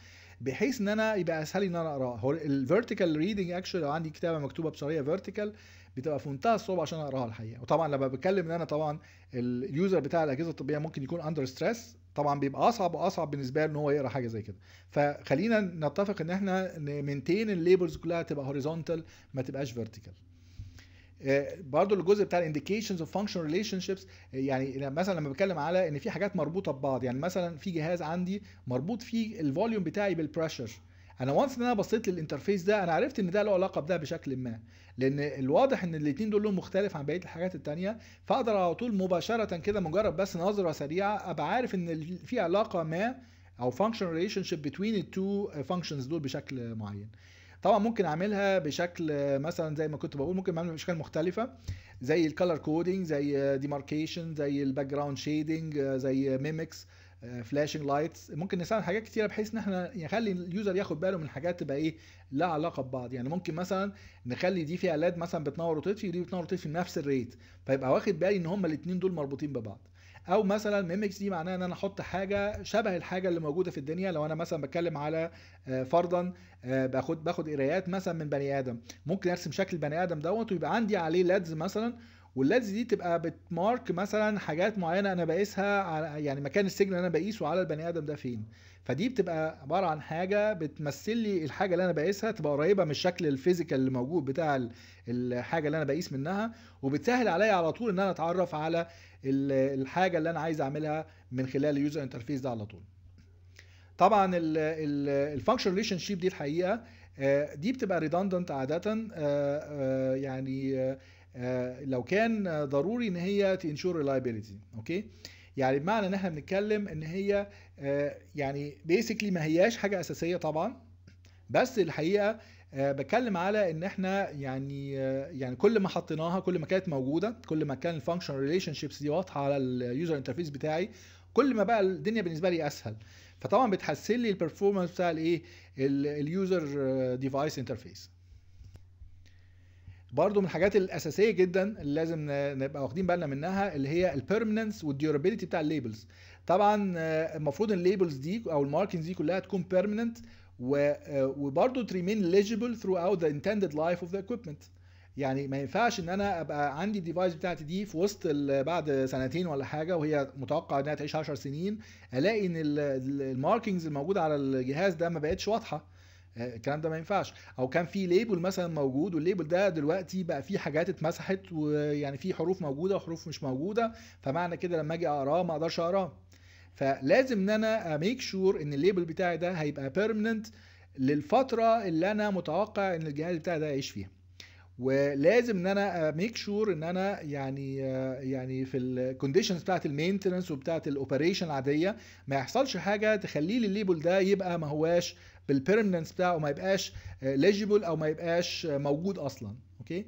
بحيث ان انا يبقى اسهل ان انا اقراها الفيرتيكال ريدنج اكشن لو عندي كتابه مكتوبه بطريقه فيرتيكال بتبقى في منتهى الصعوبه عشان اقراها الحقيقه وطبعا لما بتكلم ان انا طبعا اليوزر بتاع الاجهزه الطبيه ممكن يكون اندر ستريس طبعا بيبقى اصعب واصعب بالنسبه له ان هو يقرا حاجه زي كده فخلينا نتفق ان احنا منتين الليبلز كلها تبقى هوريزونتال ما تبقاش فيرتيكال آه، برضو الجزء بتاع الانديكيشنز اوف فانكشن ريليشن شيبس يعني مثلا لما بتكلم على ان في حاجات مربوطه ببعض يعني مثلا في جهاز عندي مربوط فيه الفوليوم بتاعي بالبريشر انا وانس ان انا بصيت للانترفيس ده انا عرفت ان ده له علاقه بده بشكل ما لان الواضح ان الاثنين دول لهم مختلف عن بقيه الحاجات التانية فاقدر على طول مباشره كده مجرد بس نظره سريعه ابقى عارف ان في علاقه ما او فانكشن ريليشن شيب بتوين التو فانكشنز دول بشكل معين طبعا ممكن اعملها بشكل مثلا زي ما كنت بقول ممكن اعملها بشكل مختلفه زي الكالر كودينج زي ديماركيشن زي الباك جراوند شيدنج زي ميمكس فلاشنج لايتس ممكن نستعمل حاجات كتيره بحيث ان احنا نخلي اليوزر ياخد باله من حاجات تبقى ايه لها علاقه ببعض يعني ممكن مثلا نخلي دي فيها لاد مثلا بتنور وتطفي ودي بتنور وتطفي بنفس الريت فيبقى واخد بالي ان هما الاثنين دول مربوطين ببعض او مثلا ميمكس دي معناها ان انا احط حاجه شبه الحاجه اللي موجوده في الدنيا لو انا مثلا بتكلم على آه، فرضا آه، باخد باخد قرايات مثلا من بني ادم ممكن ارسم شكل بني ادم دوت ويبقى عندي عليه لادز مثلا واللادز دي تبقى بتمارك مثلا حاجات معينه انا بقيسها على يعني مكان السجن اللي انا بقيسه على البني ادم ده فين فدي بتبقى عباره عن حاجه بتمثل لي الحاجه اللي انا بقيسها تبقى قريبه من الشكل الفيزيكال اللي موجود بتاع الحاجه اللي انا بقيس منها وبتسهل عليا على طول ان انا اتعرف على الحاجه اللي انا عايز اعملها من خلال اليوزر انترفيس ده على طول طبعا الفانكشن ريليشن شيب دي الحقيقه آه، دي بتبقى ريدندنت عاده آه، آه، يعني لو كان ضروري ان هي تنشور ريلايبيليتي اوكي يعني بمعنى ان احنا بنتكلم ان هي يعني بيسكلي ما هياش حاجه اساسيه طبعا بس الحقيقه آه، بتكلم على ان احنا يعني آه، يعني كل ما حطيناها كل ما كانت موجوده كل ما كان الفانكشن ريليشن شيبس دي واضحه على اليوزر انترفيس بتاعي كل ما بقى الدنيا بالنسبه لي اسهل فطبعا بتحسن لي البرفورمانس بتاع الايه اليوزر ديفايس انترفيس برضو من الحاجات الاساسيه جدا اللي لازم نبقى واخدين بالنا منها اللي هي البيرمننس والديورابيلتي بتاع الليبلز طبعا آه، المفروض الليبلز دي او الماركنز دي كلها تكون بيرمننت آه، وبرضه it remain legible throughout the intended life of the equipment يعني ما ينفعش ان انا ابقى عندي الديفايس بتاعتي دي في وسط بعد سنتين ولا حاجه وهي متوقع انها تعيش 10 سنين الاقي ان الماركينجز الموجوده على الجهاز ده ما بقتش واضحه آه، الكلام ده ما ينفعش او كان في ليبل مثلا موجود والليبل ده دلوقتي بقى فيه حاجات اتمسحت ويعني في حروف موجوده وحروف مش موجوده فمعنى كده لما اجي اقراه ما اقدرش اقراه فلازم ان انا اميك شور ان الليبل بتاعي ده هيبقى بيرمننت للفتره اللي انا متوقع ان الجهاز بتاعي ده يعيش فيها ولازم ان انا ميك شور ان انا يعني يعني في الكونديشنز بتاعه المينتنس وبتاعه الاوبريشن العاديه ما يحصلش حاجه تخليه الليبل ده يبقى ما هواش بالبيرمننس بتاعه ما يبقاش ليجيبل او ما يبقاش موجود اصلا اوكي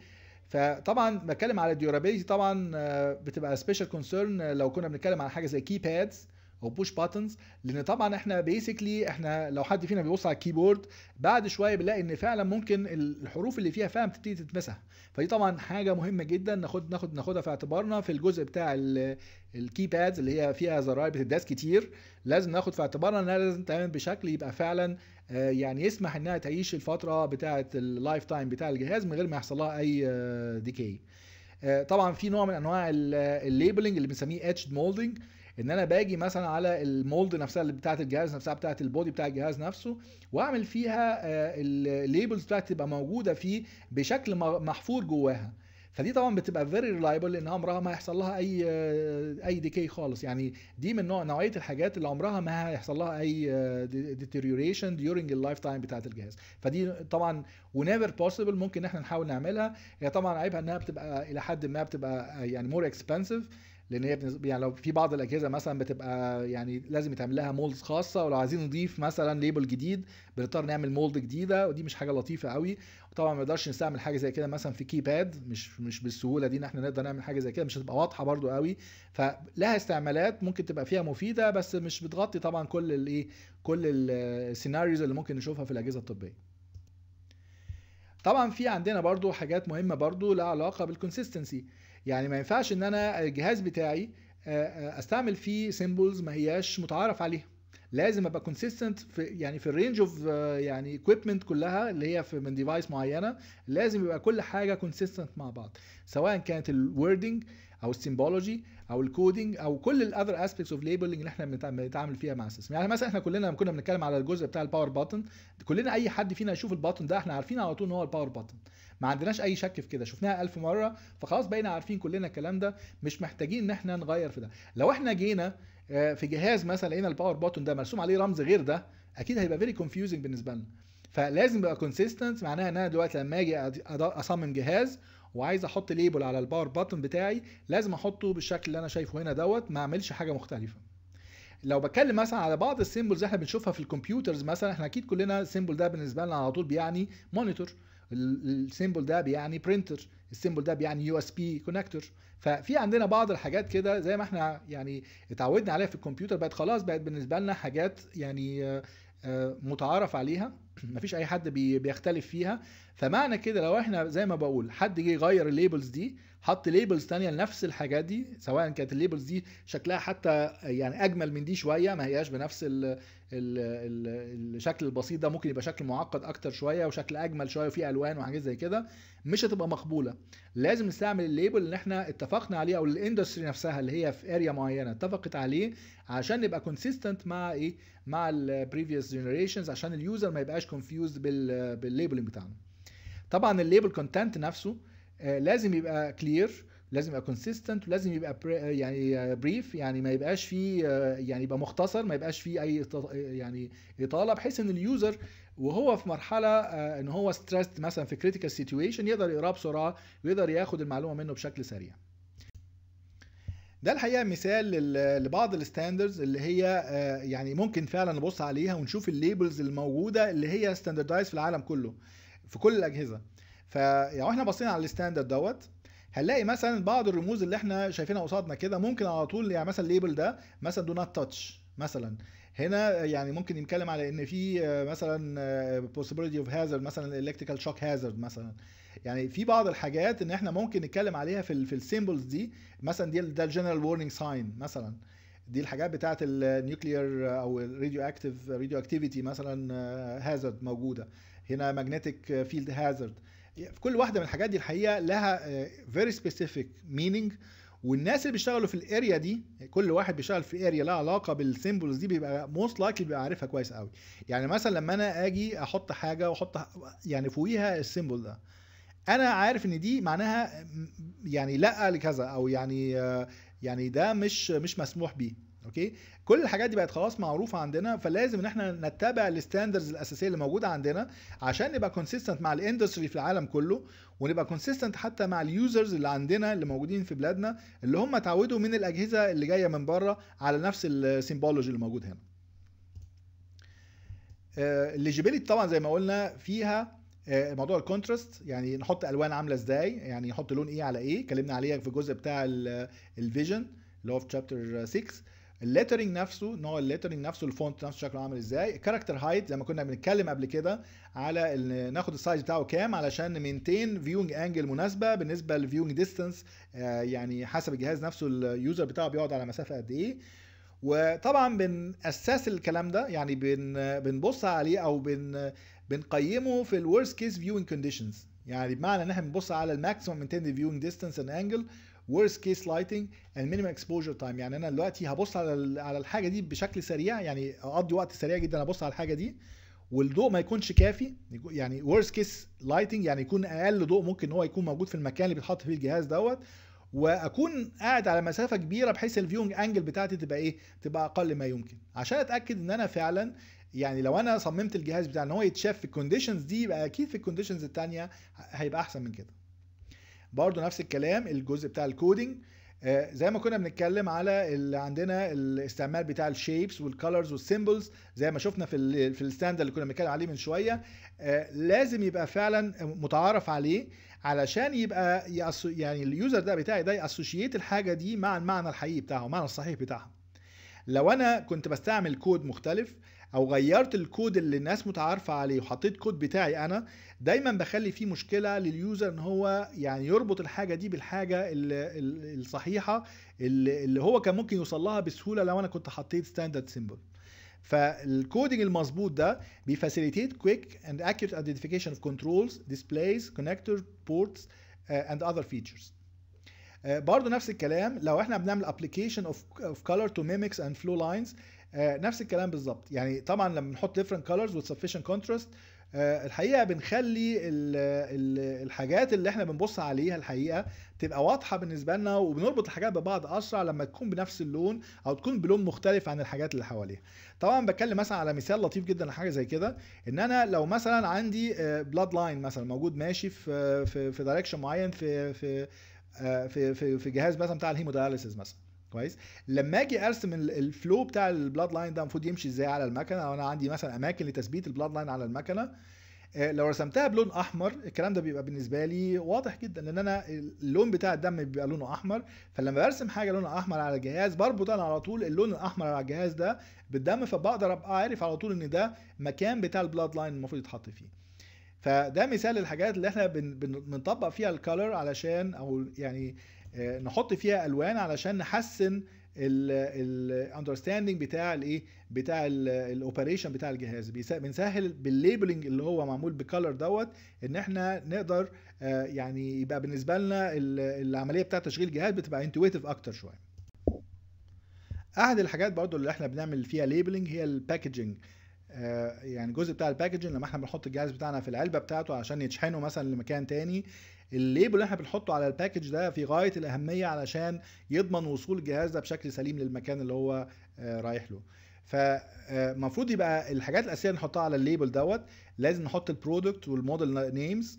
فطبعا بتكلم على الديورابيلتي طبعا آه، بتبقى سبيشال آه، كونسيرن لو كنا بنتكلم على حاجه زي كي بادز او بوش باتنز لان طبعا احنا بيسكلي احنا لو حد فينا بيبص على الكيبورد بعد شويه بنلاقي ان فعلا ممكن الحروف اللي فيها فعلا بتبتدي تتمسح فدي طبعا حاجه مهمه جدا ناخد ناخد ناخدها في اعتبارنا في الجزء بتاع الكيبادز اللي هي فيها زراير بتداس كتير لازم ناخد في اعتبارنا انها لازم تعمل بشكل يبقى فعلا آه، يعني يسمح انها تعيش الفتره بتاعه اللايف تايم بتاع الجهاز من غير ما يحصل لها اي ديكي آه، آه، طبعا في نوع من انواع الليبلنج اللي بنسميه اتش مولدنج ان انا باجي مثلا على المولد نفسها اللي بتاعت الجهاز نفسها بتاعت البودي بتاع الجهاز نفسه واعمل فيها آه، الليبلز بتاعتي تبقى موجوده فيه بشكل محفور جواها فدي طبعا بتبقى فيري ريلايبل لان عمرها ما هيحصل لها اي آه، اي ديكي خالص يعني دي من نوع نوعيه الحاجات اللي عمرها ما هيحصل لها اي ديتيريوريشن ديورنج اللايف تايم بتاعه الجهاز فدي طبعا ونيفر بوسيبل ممكن احنا نحاول نعملها هي طبعا عيبها انها بتبقى الى حد ما بتبقى آه، يعني مور اكسبنسيف لان هي يعني لو في بعض الاجهزه مثلا بتبقى يعني لازم يتعمل لها مولدز خاصه ولو عايزين نضيف مثلا ليبل جديد بنضطر نعمل مولد جديده ودي مش حاجه لطيفه قوي وطبعا ما نقدرش نستعمل حاجه زي كده مثلا في كيباد مش مش بالسهوله دي ان احنا نقدر نعمل حاجه زي كده مش هتبقى واضحه برده قوي فلها استعمالات ممكن تبقى فيها مفيده بس مش بتغطي طبعا كل الايه كل السيناريوز اللي ممكن نشوفها في الاجهزه الطبيه طبعا في عندنا برضو حاجات مهمه برضو لها علاقه بالكونسيستنسي يعني ما ينفعش ان انا الجهاز بتاعي آه، آه، استعمل فيه سيمبلز ما هياش متعارف عليها لازم ابقى كونسيستنت في يعني في الرينج اوف آه، يعني اكويبمنت كلها اللي هي في من ديفايس معينه لازم يبقى كل حاجه كونسيستنت مع بعض سواء كانت الوردنج او السيمبولوجي او الكودنج او كل الاذر اسبيكتس اوف ليبلنج اللي احنا بنتعامل فيها مع السيستم يعني مثلا احنا كلنا لما كنا بنتكلم على الجزء بتاع الباور باتن كلنا اي حد فينا يشوف الباتن ده احنا عارفين على طول ان هو الباور باتن ما عندناش اي شك في كده شفناها ألف مره فخلاص بقينا عارفين كلنا الكلام ده مش محتاجين ان احنا نغير في ده لو احنا جينا آه، في جهاز مثلا لقينا الباور بوتون ده مرسوم عليه رمز غير ده اكيد هيبقى فيري كونفيوزنج بالنسبه لنا فلازم يبقى كونسيستنت معناها ان انا دلوقتي لما اجي اصمم جهاز وعايز احط ليبل على الباور بوتون بتاعي لازم احطه بالشكل اللي انا شايفه هنا دوت ما اعملش حاجه مختلفه لو بتكلم مثلا على بعض السيمبلز احنا بنشوفها في الكمبيوترز مثلا احنا اكيد كلنا السيمبل ده بالنسبه لنا على طول بيعني مونيتور السيمبل ده بيعني برينتر السيمبل ده بيعني يو اس بي كونكتور ففي عندنا بعض الحاجات كده زي ما احنا يعني اتعودنا عليها في الكمبيوتر بقت خلاص بقت بالنسبه لنا حاجات يعني آه، آه، متعارف عليها مفيش اي حد بيختلف فيها فمعنى كده لو احنا زي ما بقول حد جه يغير الليبلز دي حط ليبلز تانية لنفس الحاجات دي سواء كانت الليبلز دي شكلها حتى يعني اجمل من دي شويه ما هياش بنفس الـ الـ الـ الشكل البسيط ده ممكن يبقى شكل معقد اكتر شويه وشكل اجمل شويه وفيه الوان وحاجات زي كده مش هتبقى مقبوله لازم نستعمل الليبل اللي احنا اتفقنا عليه او الاندستري نفسها اللي هي في اريا معينه اتفقت عليه عشان نبقى كونسيستنت مع ايه مع البريفيوس جنريشنز عشان اليوزر ما يبقاش كونفيوزد بالليبلنج بتاعنا طبعا الليبل كونتنت نفسه آه، لازم يبقى كلير لازم يبقى كونسيستنت ولازم يبقى آه، يعني بريف آه، يعني ما يبقاش فيه يعني يبقى مختصر ما يبقاش فيه اي يعني اطاله بحيث ان اليوزر وهو في مرحله ان هو ستريسد مثلا في كريتيكال سيتويشن يقدر يقراه بسرعه ويقدر ياخد المعلومه منه بشكل سريع ده الحقيقه مثال لبعض الستاندردز اللي هي يعني ممكن فعلا نبص عليها ونشوف الليبلز الموجوده اللي هي ستاندردايز في العالم كله في كل الاجهزه فلو يعني احنا بصينا على الستاندرد دوت هنلاقي مثلا بعض الرموز اللي احنا شايفينها قصادنا كده ممكن على طول يعني مثلا الليبل ده مثلا دو نوت تاتش مثلا هنا يعني ممكن نتكلم على ان في مثلا possibility of hazard مثلا electrical shock hazard مثلا يعني في بعض الحاجات ان احنا ممكن نتكلم عليها في في السيمبلز دي مثلا دي ده الجنرال وورنينج ساين مثلا دي الحاجات بتاعه النيوكليير او الراديو اكتيف راديو اكتيفيتي مثلا هازارد موجوده هنا ماجنتيك فيلد هازارد يعني في كل واحده من الحاجات دي الحقيقه لها فيري سبيسيفيك مينينج والناس اللي بيشتغلوا في الاريا دي يعني كل واحد بيشتغل في اريا لها علاقه بالسيمبلز دي بيبقى موست لايكلي بيبقى عارفها كويس قوي يعني مثلا لما انا اجي احط حاجه واحط يعني فوقيها السيمبل ده انا عارف ان دي معناها يعني لا لكذا او يعني آه، يعني ده مش مش مسموح بيه اوكي كل الحاجات دي بقت خلاص معروفه عندنا فلازم ان احنا نتبع الستاندرز الاساسيه اللي موجوده عندنا عشان نبقى كونسيستنت مع الاندستري في العالم كله ونبقى كونسيستنت حتى مع اليوزرز اللي عندنا اللي موجودين في بلادنا اللي هم اتعودوا من الاجهزه اللي جايه من بره على نفس السيمبولوجي اللي موجود هنا الليجيبيليتي آه، طبعا زي ما قلنا فيها آه، موضوع الكونتراست يعني نحط الوان عامله ازاي يعني نحط لون ايه على ايه اتكلمنا عليها في الجزء بتاع الفيجن اللي هو في تشابتر 6 الليترنج نفسه نوع الليترنج نفسه الفونت نفسه شكله عامل ازاي الكاركتر هايت زي ما كنا بنتكلم قبل كده على ناخد السايز بتاعه كام علشان نمينتين فيونج انجل مناسبه بالنسبه للفيونج ديستانس آه، يعني حسب الجهاز نفسه اليوزر بتاعه بيقعد على مسافه قد ايه وطبعا بنأسس الكلام ده يعني بن بنبص عليه او بن بنقيمه في الورست كيس فيوينج كونديشنز يعني بمعنى ان احنا بنبص على الماكسيمم انتندد فيوينج ديستانس اند انجل ورست كيس لايتنج اند minimum اكسبوجر تايم يعني انا دلوقتي هبص على على الحاجه دي بشكل سريع يعني اقضي وقت سريع جدا ابص على الحاجه دي والضوء ما يكونش كافي يعني ورست كيس لايتنج يعني يكون اقل ضوء ممكن ان هو يكون موجود في المكان اللي بيتحط فيه الجهاز دوت واكون قاعد على مسافه كبيره بحيث الفيونج انجل بتاعتي تبقى ايه تبقى اقل ما يمكن عشان اتاكد ان انا فعلا يعني لو انا صممت الجهاز بتاعي ان هو يتشاف في الكونديشنز دي يبقى اكيد في الكونديشنز الثانيه هيبقى احسن من كده برضو نفس الكلام الجزء بتاع الكودينج آه، زي ما كنا بنتكلم على اللي عندنا الاستعمال بتاع الشيبس والكالرز والسيمبلز زي ما شفنا في في الستاند اللي كنا بنتكلم عليه من شويه آه، لازم يبقى فعلا متعارف عليه علشان يبقى يعني اليوزر ده بتاعي ده ياسوشيت الحاجه دي مع المعنى الحقيقي بتاعها المعنى الصحيح بتاعها لو انا كنت بستعمل كود مختلف او غيرت الكود اللي الناس متعارفه عليه وحطيت كود بتاعي انا دايما بخلي فيه مشكله لليوزر ان هو يعني يربط الحاجه دي بالحاجه الصحيحه اللي هو كان ممكن يوصل لها بسهوله لو انا كنت حطيت ستاندرد سيمبل فالكودنج المظبوط ده بيفاسيليتيت كويك اند اكيوريت ايدنتيفيكيشن اوف كنترولز ديسبلايز كونكتور بورتس اند اذر فيتشرز برضه نفس الكلام لو احنا بنعمل ابلكيشن اوف اوف كلر تو ميمكس اند فلو لاينز آه، نفس الكلام بالظبط يعني طبعا لما بنحط different colors with sufficient contrast آه، الحقيقه بنخلي الحاجات اللي احنا بنبص عليها الحقيقه تبقى واضحه بالنسبه لنا وبنربط الحاجات ببعض اسرع لما تكون بنفس اللون او تكون بلون مختلف عن الحاجات اللي حواليها طبعا بتكلم مثلا على مثال لطيف جدا لحاجه زي كده ان انا لو مثلا عندي بلاد آه، لاين مثلا موجود ماشي في في, في دايركشن معين في في في في, جهاز مثلا بتاع الهيمودياليسيس مثلا كويس لما اجي ارسم الفلو بتاع البلاد لاين ده المفروض يمشي ازاي على المكنه او انا عندي مثلا اماكن لتثبيت البلاد لاين على المكنه آه، لو رسمتها بلون احمر الكلام ده بيبقى بالنسبه لي واضح جدا لان انا اللون بتاع الدم بيبقى لونه احمر فلما برسم حاجه لونها احمر على الجهاز بربط انا على طول اللون الاحمر على الجهاز ده بالدم فبقدر ابقى عارف على طول ان ده مكان بتاع البلاد لاين المفروض يتحط فيه فده مثال للحاجات اللي احنا بنطبق فيها الكالر علشان او يعني آه، نحط فيها الوان علشان نحسن الاندرستاندنج بتاع الايه بتاع الاوبريشن بتاع الجهاز بنسهل بالليبلنج اللي هو معمول بكلر دوت ان احنا نقدر آه، يعني يبقى بالنسبه لنا العمليه بتاع تشغيل الجهاز بتبقى انتويتيف اكتر شويه احد الحاجات برضو اللي احنا بنعمل فيها ليبلنج هي الباكجنج آه، يعني الجزء بتاع الباكجنج لما احنا بنحط الجهاز بتاعنا في العلبه بتاعته عشان يتشحنه مثلا لمكان تاني الليبل اللي احنا بنحطه على الباكج ده في غايه الاهميه علشان يضمن وصول الجهاز ده بشكل سليم للمكان اللي هو آه، رايح له فالمفروض آه، يبقى الحاجات الاساسيه اللي نحطها على الليبل دوت لازم نحط البرودكت والموديل نيمز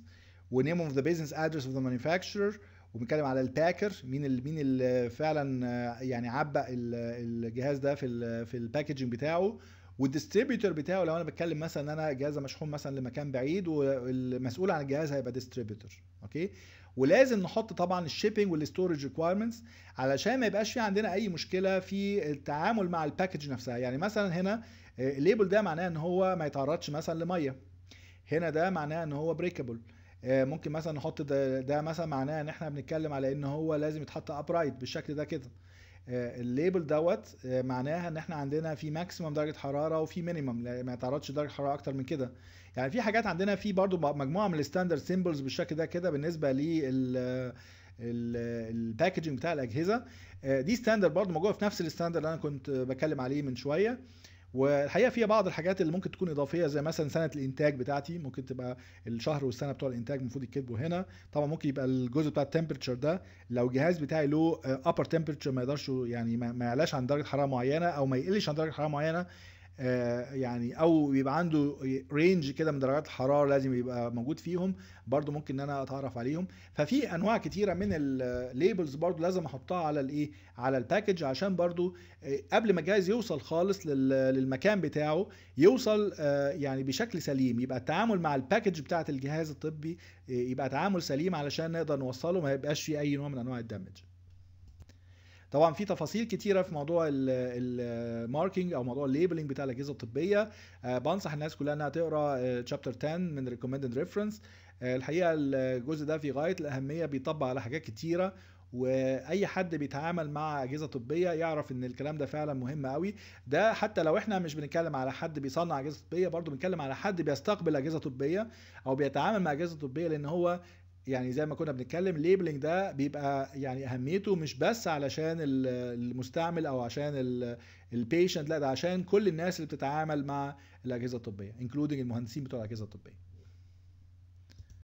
ونيم اوف ذا بيزنس ادرس اوف ذا مانيفاكتشر وبنتكلم على الباكر مين اللي مين اللي فعلا آه، يعني عبق الجهاز ده في في الباكجنج بتاعه والديستريبيوتور بتاعه لو انا بتكلم مثلا ان انا جهاز مشحون مثلا لمكان بعيد والمسؤول عن الجهاز هيبقى ديستريبيوتور اوكي ولازم نحط طبعا الشيبنج والستورج ريكويرمنتس علشان ما يبقاش في عندنا اي مشكله في التعامل مع الباكج نفسها يعني مثلا هنا الليبل آه، ده معناه ان هو ما يتعرضش مثلا لميه هنا ده معناه ان هو بريكابل آه، ممكن مثلا نحط ده, ده مثلا معناه ان احنا بنتكلم على ان هو لازم يتحط ابرايت بالشكل ده كده آه، الليبل دوت آه، معناها ان احنا عندنا في ماكسيمم درجه حراره وفي مينيمم ما يتعرضش درجه حراره اكتر من كده يعني في حاجات عندنا في برضو مجموعه من الستاندرد سيمبلز بالشكل ده كده بالنسبه لل الباكجنج بتاع الاجهزه آه، دي ستاندرد برضو موجوده في نفس الستاندرد اللي انا كنت بتكلم عليه من شويه والحقيقه فيها بعض الحاجات اللي ممكن تكون اضافيه زي مثلا سنه الانتاج بتاعتي ممكن تبقى الشهر والسنه بتوع الانتاج المفروض يتكتبوا هنا طبعا ممكن يبقى الجزء بتاع التمبرتشر ده لو الجهاز بتاعي له ابر تمبرتشر ما يقدرش يعني ما يعلاش عن درجه حراره معينه او ما يقلش عن درجه حراره معينه آه، يعني او بيبقى عنده رينج كده من درجات الحراره لازم يبقى موجود فيهم برضو ممكن ان انا اتعرف عليهم ففي انواع كتيره من الليبلز برضو لازم احطها على الايه على الباكج عشان برضو آه، قبل ما الجهاز يوصل خالص للمكان بتاعه يوصل آه، يعني بشكل سليم يبقى التعامل مع الباكج بتاعه الجهاز الطبي يبقى تعامل سليم علشان نقدر نوصله ما يبقاش فيه اي نوع من انواع الدمج طبعا في تفاصيل كتيره في موضوع الماركينج او موضوع الليبلنج بتاع الاجهزه الطبيه آه، بنصح الناس كلها انها تقرا تشابتر آه، 10 من ريكومندد ريفرنس آه، الحقيقه الجزء ده في غايه الاهميه بيطبق على حاجات كتيره واي حد بيتعامل مع اجهزه طبيه يعرف ان الكلام ده فعلا مهم قوي ده حتى لو احنا مش بنتكلم على حد بيصنع اجهزه طبيه برضه بنتكلم على حد بيستقبل اجهزه طبيه او بيتعامل مع اجهزه طبيه لان هو يعني زي ما كنا بنتكلم الليبلنج ده بيبقى يعني اهميته مش بس علشان المستعمل او عشان البيشنت لا ده عشان كل الناس اللي بتتعامل مع الاجهزه الطبيه انكلودنج المهندسين بتوع الاجهزه الطبيه